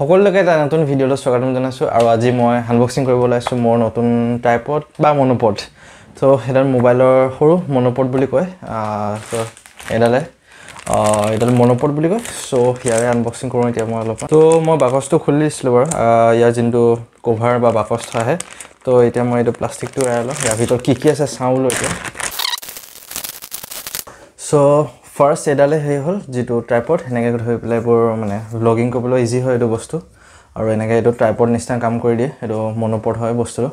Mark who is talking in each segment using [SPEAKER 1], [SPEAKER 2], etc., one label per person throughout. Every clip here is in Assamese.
[SPEAKER 1] সকলোকে এটা নতুন ভিডিঅ'লৈ স্বাগতম জনাইছোঁ আৰু আজি মই আনবক্সিং কৰিব ওলাইছোঁ মোৰ নতুন টাইপত বা মনোপথ চ' সেইডাল মোবাইলৰ সৰু মনোপথ বুলি কয় চ' এইডালে এইডাল মনোপথ বুলি কয় চ' ইয়াৰে আনবক্সিং কৰোঁ এতিয়া মই অলপ ত' মই বাকচটো খুলি দিছিলোঁ বাৰু ইয়াৰ যোনটো কভাৰ বা বাকচ আহে ত' এতিয়া মই এইটো প্লাষ্টিকটো এৰাই লওঁ ইয়াৰ ভিতৰত কি কি আছে চাওঁ বোলো এতিয়া চ' ফাৰ্ষ্ট এডালে সেই হ'ল যিটো ট্ৰাইপড সেনেকৈ ধৰি পেলাই এইবোৰ মানে ব্লগিং কৰিবলৈ ইজি হয় এইটো বস্তু আৰু এনেকৈ এইটো ট্ৰাইপৰ্ড নিচিনা কাম কৰি দিয়ে এইটো মনোপৰ হয় বস্তুটো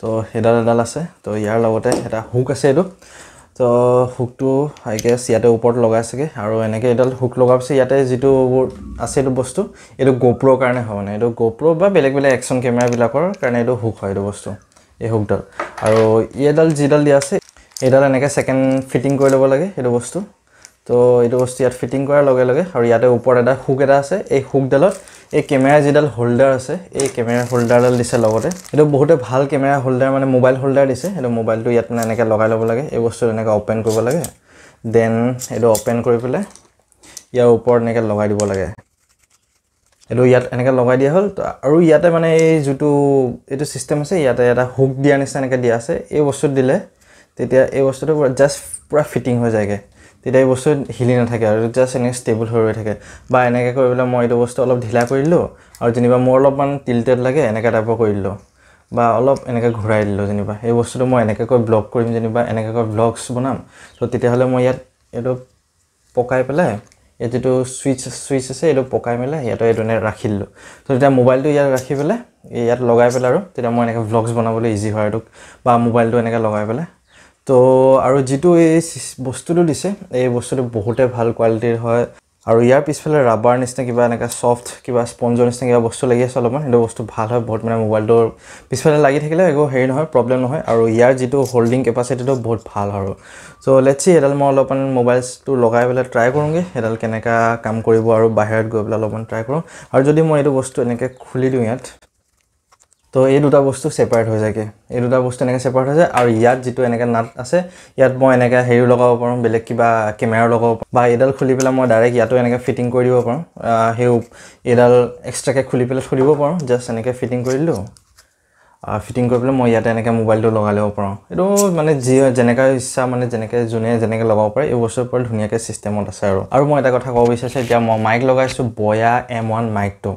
[SPEAKER 1] তো সেইডাল এডাল আছে তো ইয়াৰ লগতে এটা হুক আছে এইটো তো হুকটো আই গেছ ইয়াতে ওপৰত লগাই লগাইছেগৈ আৰু এনেকৈ এডাল হুক লগোৱাৰ পিছত ইয়াতে যিটো আছে এইটো বস্তু এইটো গোপ্ৰ কাৰণে হয় মানে এইটো গোপ্ৰ বা বেলেগ বেলেগ একশ্যন কেমেৰাবিলাকৰ কাৰণে এইটো হুক হয় এইটো বস্তু এই হুকডাল আৰু এইডাল যিডাল দিয়া আছে এইডাল এনেকৈ ছেকেণ্ড ফিটিং কৰি ল'ব লাগে সেইটো বস্তু তো এইটো বস্তু ইয়াত ফিটিং কৰাৰ লগে লগে আৰু ইয়াতে ওপৰত এটা হুক এটা আছে এই হুকডালত এই কেমেৰাৰ যিডাল হোল্ডাৰ আছে এই কেমেৰা হোল্ডাৰডাল দিছে লগতে এইটো বহুতে ভাল কেমেৰা হোল্ডাৰ মানে মোবাইল হোল্ডাৰ দিছে এই মোবাইলটো ইয়াত মানে এনেকৈ লগাই ল'ব লাগে এই বস্তুটো এনেকৈ অ'পেন কৰিব লাগে দেন এইটো অ'পেন কৰি পেলাই ইয়াৰ ওপৰত এনেকৈ লগাই দিব লাগে এইটো ইয়াত এনেকৈ লগাই দিয়া হল আৰু ইয়াতে মানে এই যিটো এইটো ছিষ্টেম আছে ইয়াতে এটা হুক দিয়াৰ নিচিনা এনেকৈ দিয়া আছে এই বস্তুটো দিলে তেতিয়া এই বস্তুটো জাষ্ট পূৰা ফিটিং হৈ যায়গৈ তেতিয়া এই বস্তু হিলি নাথাকে আৰু এইটো জাষ্ট এনেকৈ ষ্টেবল হৈ ৰৈ থাকে বা এনেকৈ কৰি পেলাই মই এইটো বস্তু অলপ ঢিলা কৰিলোঁ আৰু যেনিবা মোৰ অলপমান তিল তেল লাগে এনেকৈ টাইপৰ কৰিলোঁ বা অলপ এনেকৈ ঘূৰাই দিলোঁ যেনিবা এই বস্তুটো মই এনেকৈ কৈ ব্লগ কৰিম যেনিবা এনেকৈ কৈ ব্লগছ বনাম তো তেতিয়াহ'লে মই ইয়াত এইটো পকাই পেলাই ইয়াত যিটো ছুইচ ছুইচ আছে এইটো পকাই পেলাই ইয়াতে এইটো এনেকৈ ৰাখি দিলোঁ তো তেতিয়া মোবাইলটো ইয়াত ৰাখি পেলাই ইয়াত লগাই পেলাই আৰু তেতিয়া মই এনেকৈ ব্লগছ বনাবলৈ ইজি হয় এইটোক বা মোবাইলটো এনেকৈ লগাই পেলাই তো আৰু যিটো এই বস্তুটো দিছে এই বস্তুটো বহুতে ভাল কোৱালিটিৰ হয় আৰু ইয়াৰ পিছফালে ৰাবাৰ নিচিনা কিবা এনেকৈ ছফ্ট কিবা স্পঞ্জৰ নিচিনা কিবা বস্তু লাগি আছে অলপমান সেইটো বস্তু ভাল হয় বহুত মানে মোবাইলটোৰ পিছফালে লাগি থাকিলে একো হেৰি নহয় প্ৰব্লেম নহয় আৰু ইয়াৰ যিটো হোল্ডিং কেপাচিটিটো বহুত ভাল আৰু চ' লেটছ চি এডাল মই অলপমান মোবাইলটো লগাই পেলাই ট্ৰাই কৰোঁগৈ সেইডাল কেনেকুৱা কাম কৰিব আৰু বাহিৰত গৈ পেলাই অলপমান ট্ৰাই কৰোঁ আৰু যদি মই এইটো বস্তু এনেকৈ খুলি দিওঁ ইয়াত তো এই দুটা বস্তু ছেপাৰেট হৈ যায়গৈ এই দুটা বস্তু এনেকৈ ছেপাৰেট হৈ যায় আৰু ইয়াত যিটো এনেকৈ নাট আছে ইয়াত মই এনেকৈ হেৰিও লগাব পাৰোঁ বেলেগ কিবা কেমেৰাও লগাব পাৰোঁ বা এইডাল খুলি পেলাই মই ডাইৰেক্ট ইয়াতো এনেকৈ ফিটিং কৰি দিব পাৰোঁ সেই এইডাল এক্সট্ৰাকৈ খুলি পেলাই খুলিব পাৰোঁ জাষ্ট এনেকৈ ফিটিং কৰিলোঁ ফিটিং কৰি পেলাই মই ইয়াতে এনেকৈ মোবাইলটো লগাই ল'ব পাৰোঁ এইটো মানে যি যেনেকৈ ইচ্ছা মানে যেনেকৈ যোনে যেনেকৈ লগাব পাৰে এই বস্তুৰ পৰা ধুনীয়াকৈ ছিষ্টেমত আছে আৰু আৰু মই এটা কথা ক'ব বিচাৰিছোঁ এতিয়া মই মাইক লগাইছোঁ বয়া এম ওৱান মাইকটো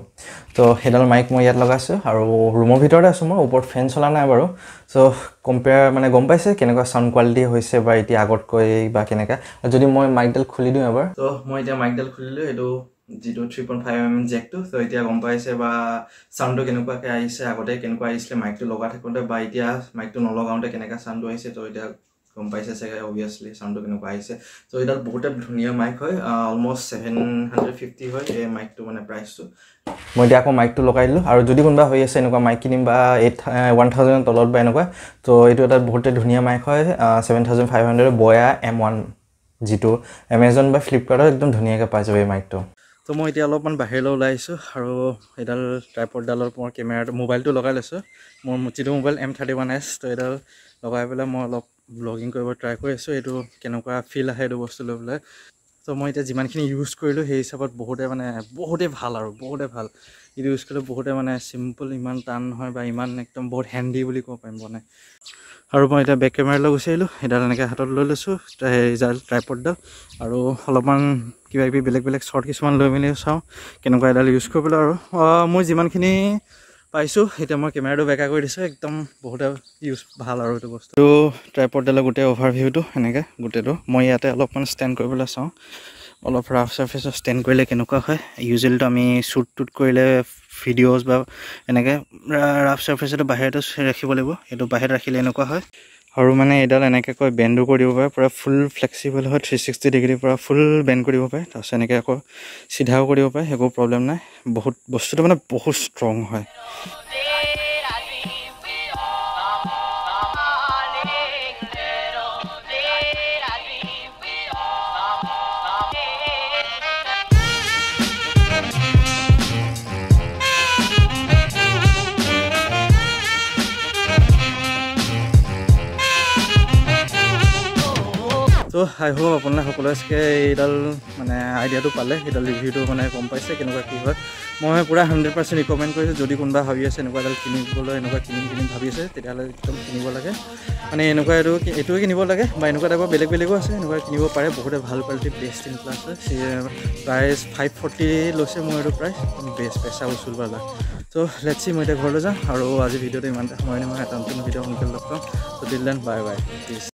[SPEAKER 1] ত' সেইডাল মাইক মই ইয়াত লগাইছোঁ আৰু ৰুমৰ ভিতৰতে আছোঁ মই ওপৰত ফেন চলা নাই বাৰু চ' কম্পেয়াৰ মানে গম পাইছে কেনেকুৱা চাউণ্ড কোৱালিটি হৈছে বা এতিয়া আগতকৈ বা কেনেকৈ যদি মই মাইকডাল খুলি দিওঁ এবাৰ ত' মই এতিয়া মাইকডাল খুলিলোঁ এইটো যিটো three point five M M জেকটো চ' এতিয়া গম পাইছে বা চাউণ্ডটো কেনেকুৱাকৈ আহিছে আগতে কেনেকুৱা আহিছিলে মাইকটো লগাই থাকোঁতে বা এতিয়া মাইকটো নলগাওঁতে কেনেকুৱা চাউণ্ডটো আহিছে ত' এতিয়া গম পাইছে চাগে অভিয়াছলি চাউণ্ডটো কেনেকুৱা আহিছে চ' এইডাল বহুতে ধুনীয়া মাইক হয় অলমষ্ট ছেভেন হাণ্ড্ৰেড ফিফটি হয় এই মাইকটো মানে প্ৰাইচটো মই এতিয়া আকৌ মাইকটো লগাই দিলোঁ আৰু যদি কোনোবা হৈ আছে এনেকুৱা মাইক কিনিম বা এইট ওৱান থাউজেণ্ডৰ তলত বা এনেকুৱা ত' এইটো এটা বহুতে ধুনীয়া মাইক হয় seven thousand five hundred Boya M one যিটো এমেজন বা ফ্লিপকাৰ্টত একদম ধুনীয়াকৈ পাই যাব এই মাইকটো তো মই এতিয়া অলপমান বাহিৰলৈ ওলাই আহিছোঁ আৰু এইডাল ট্ৰাইপৰ্ডডালত মই কেমেৰাটো মোবাইলটো লগাই লৈছোঁ মোৰ যিটো mobile M thirty one S তো এইডাল লগাই পেলাই মই অলপ ব্লগিং কৰিব ট্ৰাই কৰি আছোঁ এইটো কেনেকুৱা ফিল আহে এইটো বস্তু লৈ পেলাই তো মই এতিয়া যিমানখিনি ইউজ কৰিলোঁ সেই হিচাপত বহুতে মানে বহুতেই ভাল আৰু বহুতে ভাল এইটো ইউজ কৰিলে বহুতে মানে চিম্পল ইমান টান নহয় বা ইমান একদম বহুত হেণ্ডি বুলি ক'ব পাৰিম মানে আৰু মই এতিয়া বেক কেমেৰালৈ গুচি আহিলোঁ সেইডাল এনেকৈ হাতত লৈ লৈছোঁ ৰিজাল্ট ট্ৰাইপডডাল আৰু অলপমান কিবা কিবি বেলেগ বেলেগ শ্বৰ্ট কিছুমান লৈ মেলি চাওঁ কেনেকুৱা এডাল ইউজ কৰিবলৈ আৰু মোৰ যিমানখিনি পাইছোঁ এতিয়া মই কেমেৰাটো বেকা কৰি দিছোঁ একদম বহুতে ইউজ ভাল আৰু এইটো বস্তু এইটো ট্ৰাইপৰ্ডডালৰ গোটেই অভাৰভিউটো এনেকৈ গোটেইটো মই ইয়াতে অলপমান ষ্টেণ্ড কৰিবলৈ চাওঁ অলপ ৰাফ চাৰ্ফেচত ষ্টেণ্ড কৰিলে কেনেকুৱা হয় ইউজুৱেলিটো আমি শ্বুট টুট কৰিলে ভিডিঅ'জ বা এনেকৈ ৰাফ চাৰ্ফেচটো বাহিৰতে ৰাখিব লাগিব এইটো বাহিৰত ৰাখিলে এনেকুৱা হয় আৰু মানে এইডাল এনেকৈ কৈ বেণ্ডো কৰি দিব পাৰে পূৰা ফুল ফ্লেক্সিবল হয় থ্ৰী ছিক্সটি ডিগ্ৰী পৰা ফুল বেণ্ড কৰিব পাৰে তাৰপিছত এনেকৈ আকৌ চিধাও কৰিব পাৰে সেইবোৰ প্ৰব্লেম নাই বহুত বস্তুটো মানে বহুত ষ্ট্ৰং হয় তো আই হোপ আপোনালোকে সকলোৱে আজকে এইডাল মানে আইডিয়াটো পালে সেইডাল ৰিভিউটো মানে গম পাইছে কেনেকুৱা কি হয় মই পূৰা হাণ্ড্ৰেড পাৰ্চেণ্ট ৰিকমেণ্ড কৰিছোঁ যদি কোনোবা ভাবি আছে এনেকুৱা এডাল কিনিবলৈ এনেকুৱা কিনিম কিনিম ভাবি আছে তেতিয়াহ'লে একদম কিনিব লাগে মানে এনেকুৱা এইটো এইটোৱে কিনিব লাগে বা এনেকুৱা টাইপৰ বেলেগ বেলেগো আছে এনেকুৱা কিনিব পাৰে বহুতে ভাল কোৱালিটি বেষ্ট ইন ক্লাছ হয় প্ৰাইচ ফাইভ ফৰ্টি লৈছে মোৰ এইটো প্ৰাইচ বেষ্ট পেচা উচুল পালা চ' লেটছি মই এতিয়া ঘৰলৈ যাওঁ আৰু আজি ভিডিঅ'টো ইমানটা সময় নহয় এটা নতুন ভিডিঅ' সোনকালে লগ পাম তো দিলেন বাই বাই প্লিজ